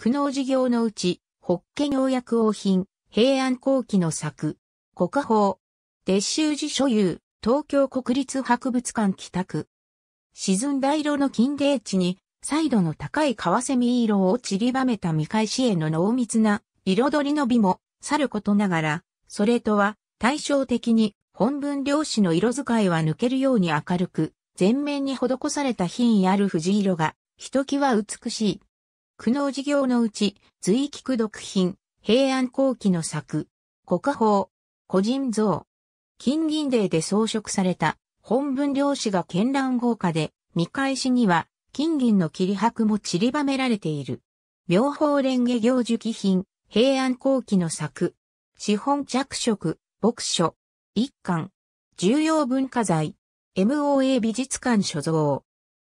苦悩事業のうち、ホッケ農薬王品、平安後期の作、国宝、鉄修寺所有、東京国立博物館帰宅。沈んだ色の金泥地に、再度の高い川瀬見色を散りばめた見返しへの濃密な彩りの美も、さることながら、それとは対照的に本文漁師の色使いは抜けるように明るく、全面に施された品位ある藤色が、ひときわ美しい。苦悩事業のうち、随筆読品、平安後期の作、国家法、個人像、金銀霊で装飾された本文漁師が絢爛豪華で、見返しには金銀の切り箔も散りばめられている。妙法蓮華行受記品、平安後期の作、資本着色、牧書、一巻、重要文化財、MOA 美術館所蔵。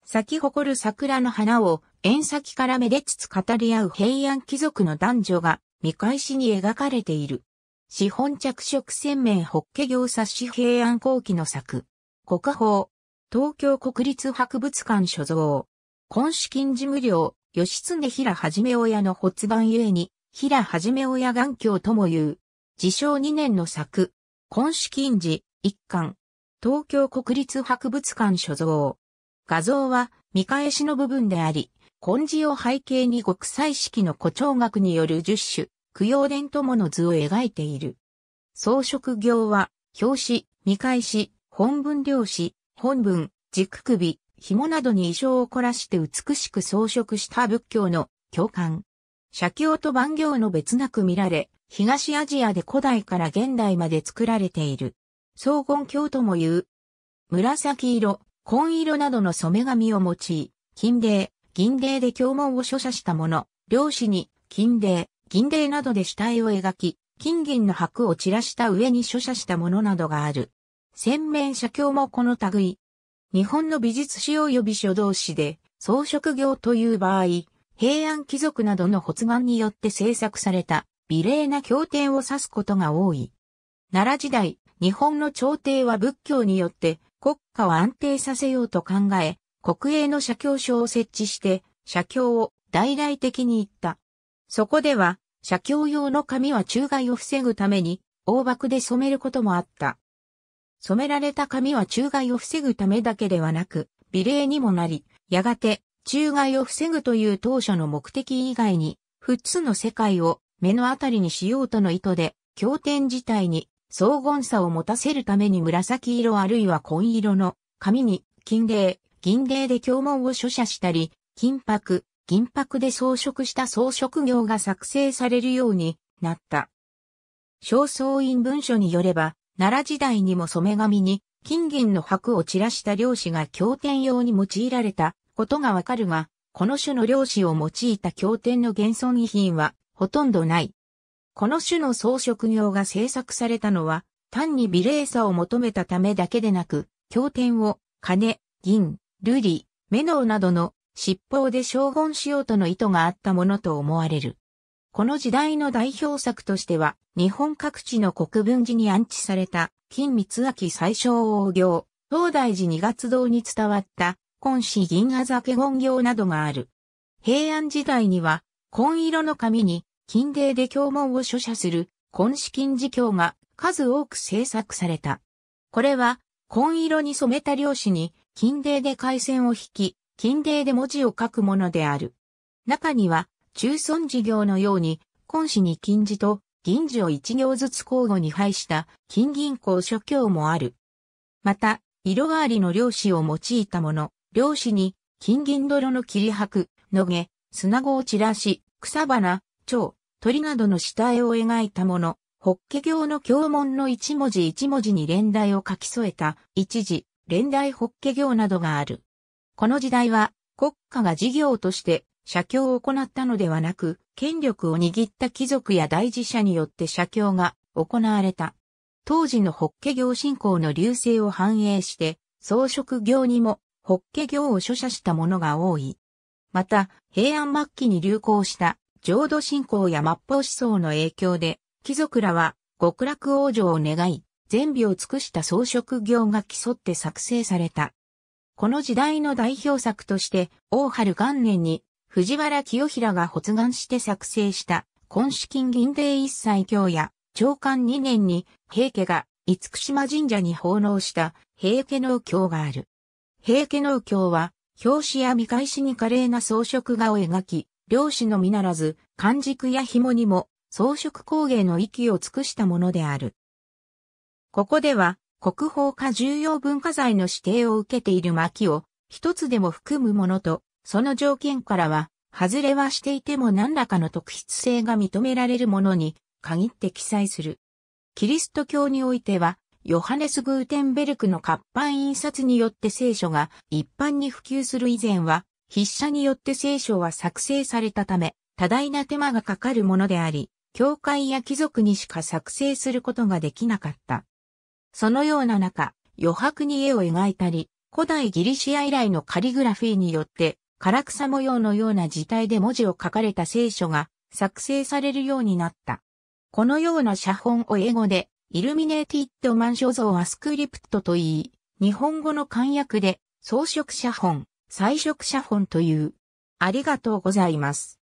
咲き誇る桜の花を縁先からめでつつ語り合う平安貴族の男女が見返しに描かれている。資本着色鮮明ッケ行冊子平安後期の作。国宝。東京国立博物館所蔵。今資金事務料、義経平はじめ親の発願ゆえに、平はじめ親眼鏡とも言う。自称2年の作。今資金事、一巻。東京国立博物館所蔵。画像は見返しの部分であり、根字を背景に極彩色の古張学による十種、供養伝友の図を描いている。装飾行は、表紙、見返し、本文漁師、本文、軸首、紐などに衣装を凝らして美しく装飾した仏教の教官。写経と万行の別なく見られ、東アジアで古代から現代まで作られている。荘厳経とも言う。紫色、紺色などの染め紙を用い、金泥、銀霊で経文を著者した者、漁師に、金霊、銀霊などで死体を描き、金銀の箔を散らした上に著者した者などがある。洗面写経もこの類。日本の美術史及び書道史で、装飾業という場合、平安貴族などの発願によって制作された、美麗な経典を指すことが多い。奈良時代、日本の朝廷は仏教によって国家を安定させようと考え、国営の社協所を設置して、社協を大々的に行った。そこでは、社協用の紙は中害を防ぐために、大箔で染めることもあった。染められた紙は中害を防ぐためだけではなく、美麗にもなり、やがて、中害を防ぐという当初の目的以外に、富津の世界を目のあたりにしようとの意図で、経典自体に荘厳さを持たせるために紫色あるいは紺色の紙に金霊、銀泥で経文を書写したり、金箔、銀箔で装飾した装飾業が作成されるようになった。正倉院文書によれば、奈良時代にも染め紙に金銀の箔を散らした漁師が経典用に用いられたことがわかるが、この種の漁師を用いた経典の現存遺品はほとんどない。この種の装飾業が制作されたのは、単に美麗さを求めたためだけでなく、経典を金、銀、瑠璃、メノウなどの執法で将言しようとの意図があったものと思われる。この時代の代表作としては、日本各地の国分寺に安置された、金光明最小王行、東大寺二月堂に伝わった、今子銀あざけ言行などがある。平安時代には、紺色の紙に、金泥で経文を書写する、紺式金字経が数多く制作された。これは、紺色に染めた漁師に、金泥で回線を引き、金泥で文字を書くものである。中には、中村事業のように、根子に金字と銀字を一行ずつ交互に配した金銀行諸教もある。また、色代わりの漁師を用いたもの、漁師に金銀泥の切り箔、のげ、砂子を散らし、草花、蝶、鳥などの下絵を描いたもの、ホッケ行の経文の一文字一文字に連題を書き添えた、一字、連大ホッケ業などがある。この時代は国家が事業として写経を行ったのではなく、権力を握った貴族や大事者によって写経が行われた。当時のホッケ業信仰の流星を反映して、装飾業にもホッケ業を所写したものが多い。また、平安末期に流行した浄土信仰や末法思想の影響で、貴族らは極楽往生を願い、全美を尽くした装飾業が競って作成された。この時代の代表作として、大春元年に藤原清平が発願して作成した、根資金銀泥一切経や、長官二年に平家が厳島神社に奉納した平家農協がある。平家農協は、表紙や見返しに華麗な装飾画を描き、漁師のみならず、漢軸や紐にも装飾工芸の域を尽くしたものである。ここでは、国宝か重要文化財の指定を受けている巻を、一つでも含むものと、その条件からは、外れはしていても何らかの特筆性が認められるものに限って記載する。キリスト教においては、ヨハネス・グーテンベルクの活版印刷によって聖書が一般に普及する以前は、筆者によって聖書は作成されたため、多大な手間がかかるものであり、教会や貴族にしか作成することができなかった。そのような中、余白に絵を描いたり、古代ギリシア以来のカリグラフィーによって、唐草模様のような字体で文字を書かれた聖書が作成されるようになった。このような写本を英語で、イルミネーティッドマン肖像はスクリプトと言い、日本語の簡訳で、装飾写本、彩色写本という。ありがとうございます。